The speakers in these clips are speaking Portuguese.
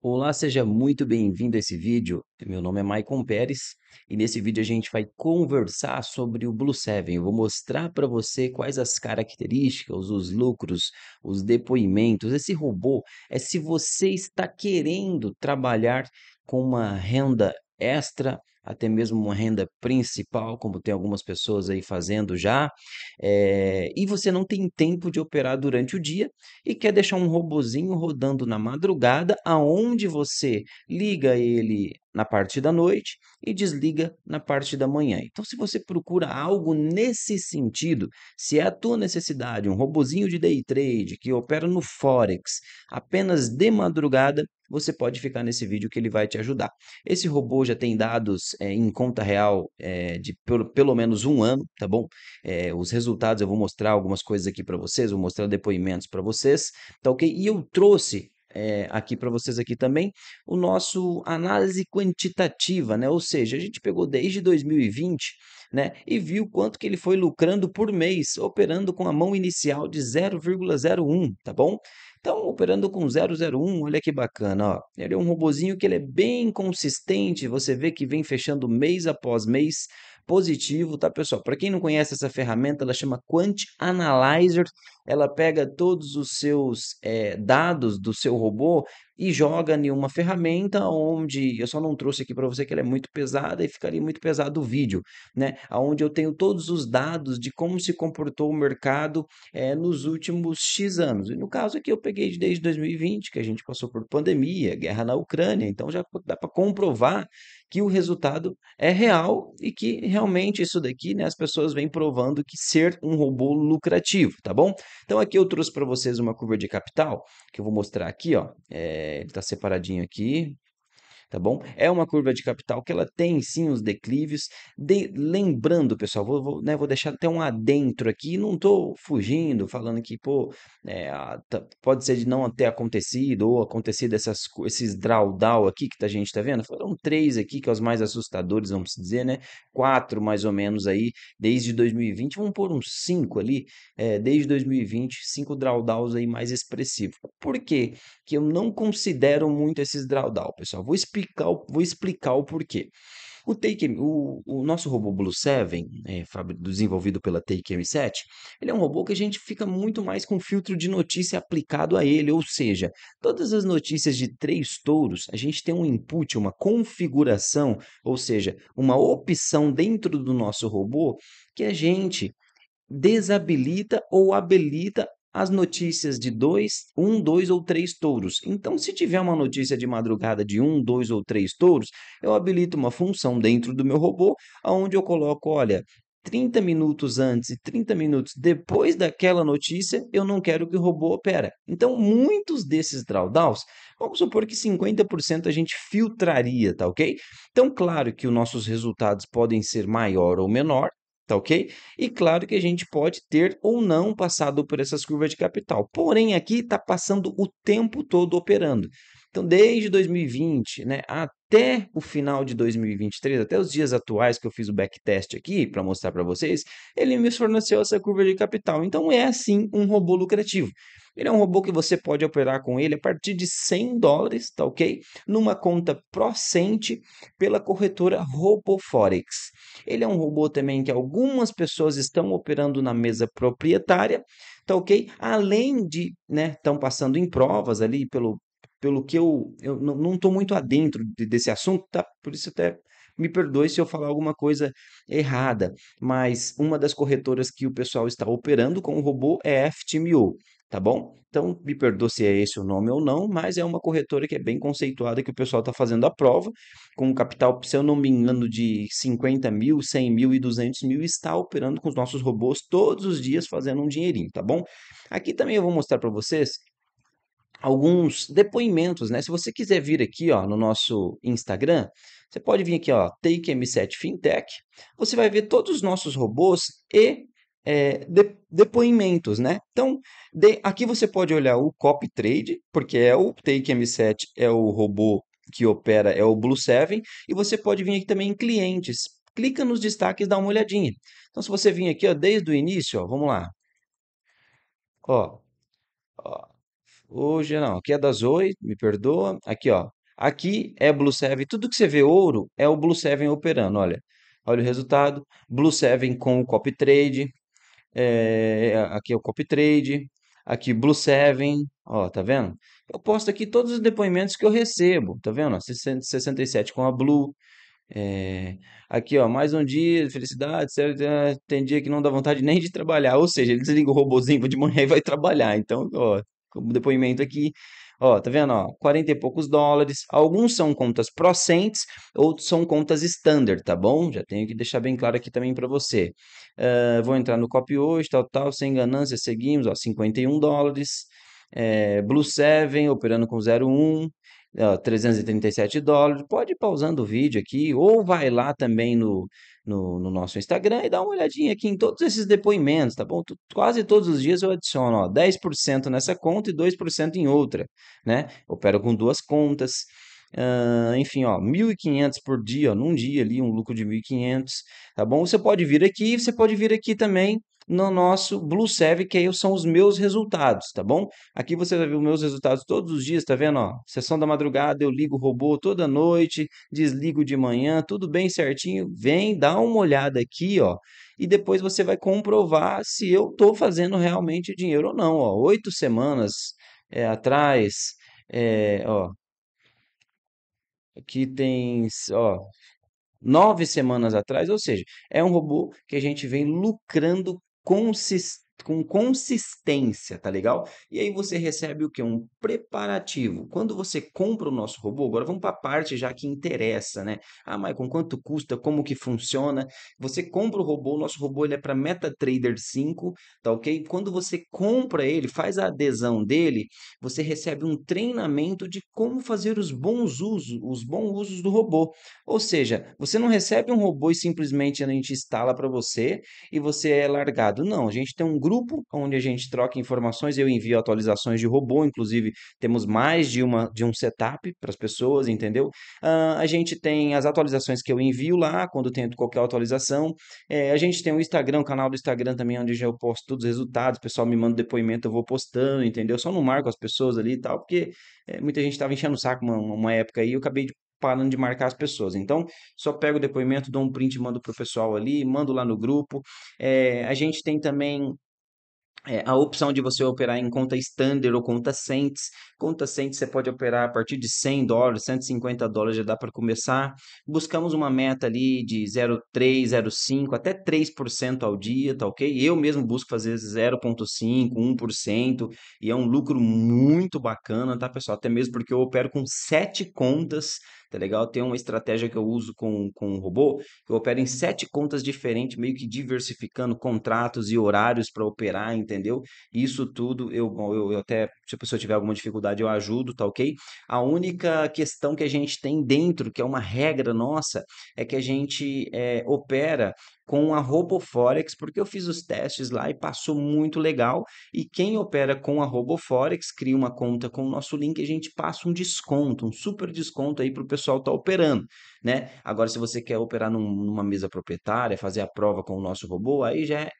Olá, seja muito bem-vindo a esse vídeo. Meu nome é Maicon Pérez e nesse vídeo a gente vai conversar sobre o Blue Seven. Eu vou mostrar para você quais as características, os lucros, os depoimentos. Esse robô é se você está querendo trabalhar com uma renda extra até mesmo uma renda principal, como tem algumas pessoas aí fazendo já, é, e você não tem tempo de operar durante o dia e quer deixar um robozinho rodando na madrugada, aonde você liga ele na parte da noite e desliga na parte da manhã. Então, se você procura algo nesse sentido, se é a tua necessidade, um robozinho de day trade que opera no Forex apenas de madrugada, você pode ficar nesse vídeo que ele vai te ajudar. Esse robô já tem dados é, em conta real é, de pelo, pelo menos um ano, tá bom? É, os resultados, eu vou mostrar algumas coisas aqui para vocês, vou mostrar depoimentos para vocês, tá ok? E eu trouxe é, aqui para vocês aqui também, o nosso análise quantitativa, né? Ou seja, a gente pegou desde 2020, né, e viu quanto que ele foi lucrando por mês, operando com a mão inicial de 0,01, tá bom? Então, operando com 001, olha que bacana, ó. Ele é um robozinho que ele é bem consistente, você vê que vem fechando mês após mês positivo, tá, pessoal? Para quem não conhece essa ferramenta, ela chama Quant Analyzer. Ela pega todos os seus é, dados do seu robô e joga em uma ferramenta onde eu só não trouxe aqui para você que ela é muito pesada e ficaria muito pesado o vídeo, né? Onde eu tenho todos os dados de como se comportou o mercado é, nos últimos X anos. E no caso aqui eu peguei desde 2020, que a gente passou por pandemia, guerra na Ucrânia, então já dá para comprovar que o resultado é real e que realmente isso daqui, né, as pessoas vêm provando que ser um robô lucrativo, tá bom? Então aqui eu trouxe para vocês uma curva de capital que eu vou mostrar aqui, ó, é, ele está separadinho aqui, tá bom? É uma curva de capital que ela tem sim os declives. De... Lembrando, pessoal, vou, vou, né, vou deixar até um adentro aqui, não estou fugindo, falando que, pô, é, tá, pode ser de não ter acontecido ou acontecido essas, esses drawdown aqui que a gente está vendo. Foram três aqui, que é os mais assustadores, vamos dizer, né? Quatro mais ou menos aí, desde 2020, vamos pôr uns cinco ali, é, desde 2020, cinco drawdowns aí mais expressivos. Por quê? Que eu não considero muito esses drawdown, pessoal. Vou explicar explicar, o, vou explicar o porquê. O, Take, o, o nosso robô Blue 7, é, desenvolvido pela Take M7, ele é um robô que a gente fica muito mais com filtro de notícia aplicado a ele, ou seja, todas as notícias de três touros, a gente tem um input, uma configuração, ou seja, uma opção dentro do nosso robô que a gente desabilita ou habilita as notícias de dois, um, dois ou três touros. Então, se tiver uma notícia de madrugada de um, dois ou três touros, eu habilito uma função dentro do meu robô, onde eu coloco, olha, 30 minutos antes e 30 minutos depois daquela notícia, eu não quero que o robô opera. Então, muitos desses drawdowns, vamos supor que 50% a gente filtraria, tá ok? Então, claro que os nossos resultados podem ser maior ou menor, Tá ok? E claro que a gente pode ter ou não passado por essas curvas de capital. Porém, aqui está passando o tempo todo operando. Então, desde 2020 né, até o final de 2023, até os dias atuais que eu fiz o backtest aqui para mostrar para vocês, ele me forneceu essa curva de capital. Então, é assim um robô lucrativo. Ele é um robô que você pode operar com ele a partir de 100 dólares, tá ok? Numa conta Procente pela corretora RoboForex. Ele é um robô também que algumas pessoas estão operando na mesa proprietária, tá ok? Além de, né, estão passando em provas ali pelo pelo que eu, eu não estou muito adentro desse assunto, tá? Por isso até me perdoe se eu falar alguma coisa errada, mas uma das corretoras que o pessoal está operando com o robô é a FTMO tá bom? Então, me perdoa se é esse o nome ou não, mas é uma corretora que é bem conceituada, que o pessoal está fazendo a prova, com um capital, se eu não me engano, de 50 mil, 100 mil e 200 mil, e está operando com os nossos robôs todos os dias, fazendo um dinheirinho, tá bom? Aqui também eu vou mostrar para vocês alguns depoimentos, né? Se você quiser vir aqui, ó, no nosso Instagram, você pode vir aqui, ó, Take M7 Fintech, você vai ver todos os nossos robôs e é, de, depoimentos, né? Então, de, aqui você pode olhar o copy trade, porque é o Take M7, é o robô que opera, é o Blue 7, e você pode vir aqui também em clientes. Clica nos destaques e dá uma olhadinha. Então, se você vir aqui, ó, desde o início, ó, vamos lá. Ó, ó, hoje não, aqui é das 8, me perdoa. Aqui, ó, Aqui é Blue 7, tudo que você vê ouro é o Blue 7 operando, olha. Olha o resultado, Blue 7 com o copy trade, é, aqui é o Copy Trade, aqui Blue Seven, ó, tá vendo? Eu posto aqui todos os depoimentos que eu recebo, tá vendo? 67 com a Blue, é, aqui ó, mais um dia, felicidade, certo? Eh, tem dia que não dá vontade nem de trabalhar, ou seja, ele desliga o robozinho de manhã e vai trabalhar, então ó, o depoimento aqui. Ó, tá vendo? Ó, 40 e poucos dólares. Alguns são contas procentes, outros são contas standard, tá bom? Já tenho que deixar bem claro aqui também para você. Uh, vou entrar no copy hoje, tal, tal, sem ganância, seguimos, ó, 51 dólares. É, Blue Seven operando com 01, 337 é, dólares. Pode ir pausando o vídeo aqui, ou vai lá também no, no, no, nosso Instagram e dá uma olhadinha aqui em todos esses depoimentos, tá bom? Quase todos os dias eu adiciono ó, 10% nessa conta e 2% em outra, né? Opero com duas contas. Uh, enfim, ó, 1.500 por dia, ó, num dia ali, um lucro de 1.500, tá bom? Você pode vir aqui, você pode vir aqui também no nosso Blue Serve, que aí são os meus resultados, tá bom? Aqui você vai ver os meus resultados todos os dias, tá vendo? Ó, sessão da madrugada, eu ligo o robô toda noite, desligo de manhã, tudo bem certinho. Vem, dá uma olhada aqui, ó, e depois você vai comprovar se eu tô fazendo realmente dinheiro ou não, ó. Oito semanas é, atrás, é, ó, aqui tem, ó, nove semanas atrás, ou seja, é um robô que a gente vem lucrando consistência com consistência, tá legal? E aí você recebe o que? Um preparativo. Quando você compra o nosso robô, agora vamos para a parte já que interessa, né? Ah, Maicon, quanto custa? Como que funciona? Você compra o robô, o nosso robô ele é para MetaTrader 5, tá ok? Quando você compra ele, faz a adesão dele, você recebe um treinamento de como fazer os bons usos, os bons usos do robô. Ou seja, você não recebe um robô e simplesmente a gente instala para você e você é largado. Não, a gente tem um grupo grupo onde a gente troca informações, eu envio atualizações de robô, inclusive temos mais de, uma, de um setup para as pessoas, entendeu? Uh, a gente tem as atualizações que eu envio lá, quando tem qualquer atualização. É, a gente tem o Instagram, o canal do Instagram também, onde eu posto todos os resultados, o pessoal me manda depoimento, eu vou postando, entendeu? Só não marco as pessoas ali e tal, porque é, muita gente estava enchendo o saco uma, uma época aí, eu acabei de parando de marcar as pessoas. Então, só pego o depoimento, dou um print, mando pro pessoal ali, mando lá no grupo. É, a gente tem também é, a opção de você operar em conta standard ou conta cents. Conta cents você pode operar a partir de 100 dólares, 150 dólares já dá para começar. Buscamos uma meta ali de 0,3, 0,5 até 3% ao dia, tá ok? Eu mesmo busco fazer 0,5, 1% e é um lucro muito bacana, tá pessoal? Até mesmo porque eu opero com sete contas tá legal? Tem uma estratégia que eu uso com, com um robô, que eu opero em sete contas diferentes, meio que diversificando contratos e horários para operar, entendeu? Isso tudo, eu, eu, eu até, se a pessoa tiver alguma dificuldade, eu ajudo, tá ok? A única questão que a gente tem dentro, que é uma regra nossa, é que a gente é, opera com a RoboForex, porque eu fiz os testes lá e passou muito legal. E quem opera com a RoboForex cria uma conta com o nosso link e a gente passa um desconto, um super desconto aí para o pessoal estar tá operando, né? Agora, se você quer operar num, numa mesa proprietária, fazer a prova com o nosso robô, aí já é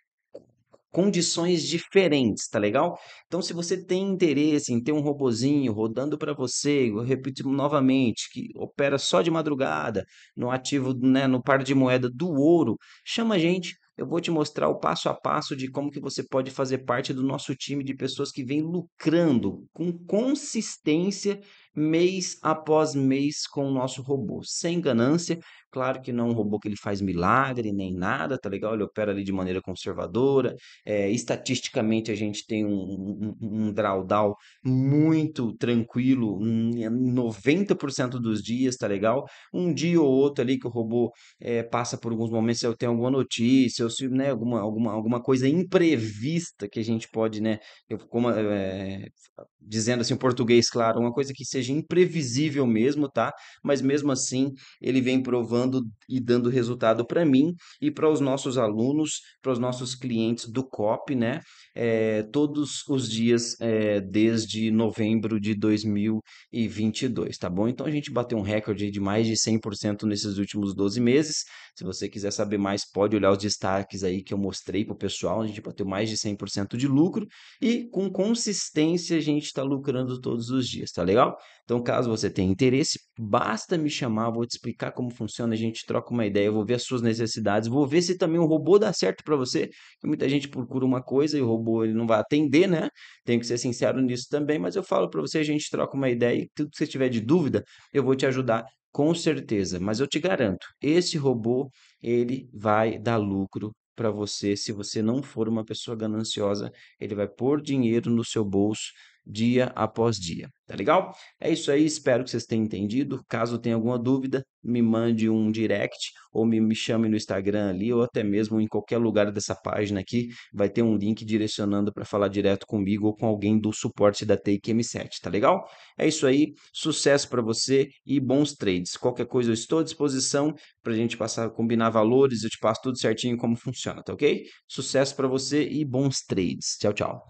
condições diferentes, tá legal? Então, se você tem interesse em ter um robozinho rodando para você, eu repito novamente, que opera só de madrugada, no ativo, né, no par de moeda do ouro, chama a gente, eu vou te mostrar o passo a passo de como que você pode fazer parte do nosso time de pessoas que vem lucrando com consistência mês após mês com o nosso robô, sem ganância. Claro que não é um robô que ele faz milagre nem nada, tá legal? Ele opera ali de maneira conservadora. É, estatisticamente, a gente tem um, um, um drawdown muito tranquilo, 90% dos dias, tá legal? Um dia ou outro ali que o robô é, passa por alguns momentos, se eu tenho alguma notícia, ou se né, alguma, alguma, alguma coisa imprevista que a gente pode, né? Eu, como, é, dizendo assim, em português, claro, uma coisa que seja seja imprevisível mesmo, tá? Mas mesmo assim, ele vem provando e dando resultado para mim e para os nossos alunos, para os nossos clientes do COP, né? É, todos os dias é, desde novembro de 2022, tá bom? Então a gente bateu um recorde de mais de 100% nesses últimos 12 meses. Se você quiser saber mais, pode olhar os destaques aí que eu mostrei para o pessoal. A gente bateu mais de 100% de lucro e com consistência a gente está lucrando todos os dias, tá legal? Então, caso você tenha interesse, basta me chamar, vou te explicar como funciona, a gente troca uma ideia, eu vou ver as suas necessidades, vou ver se também o robô dá certo para você, que muita gente procura uma coisa e o robô ele não vai atender, né? Tenho que ser sincero nisso também, mas eu falo para você, a gente troca uma ideia e tudo que você tiver de dúvida, eu vou te ajudar com certeza, mas eu te garanto, esse robô ele vai dar lucro para você se você não for uma pessoa gananciosa, ele vai pôr dinheiro no seu bolso dia após dia. Tá legal? É isso aí, espero que vocês tenham entendido. Caso tenha alguma dúvida, me mande um direct ou me, me chame no Instagram ali ou até mesmo em qualquer lugar dessa página aqui, vai ter um link direcionando para falar direto comigo ou com alguém do suporte da Take m 7 tá legal? É isso aí, sucesso para você e bons trades. Qualquer coisa eu estou à disposição para a gente passar, combinar valores, eu te passo tudo certinho como funciona, tá ok? Sucesso para você e bons trades. Tchau, tchau.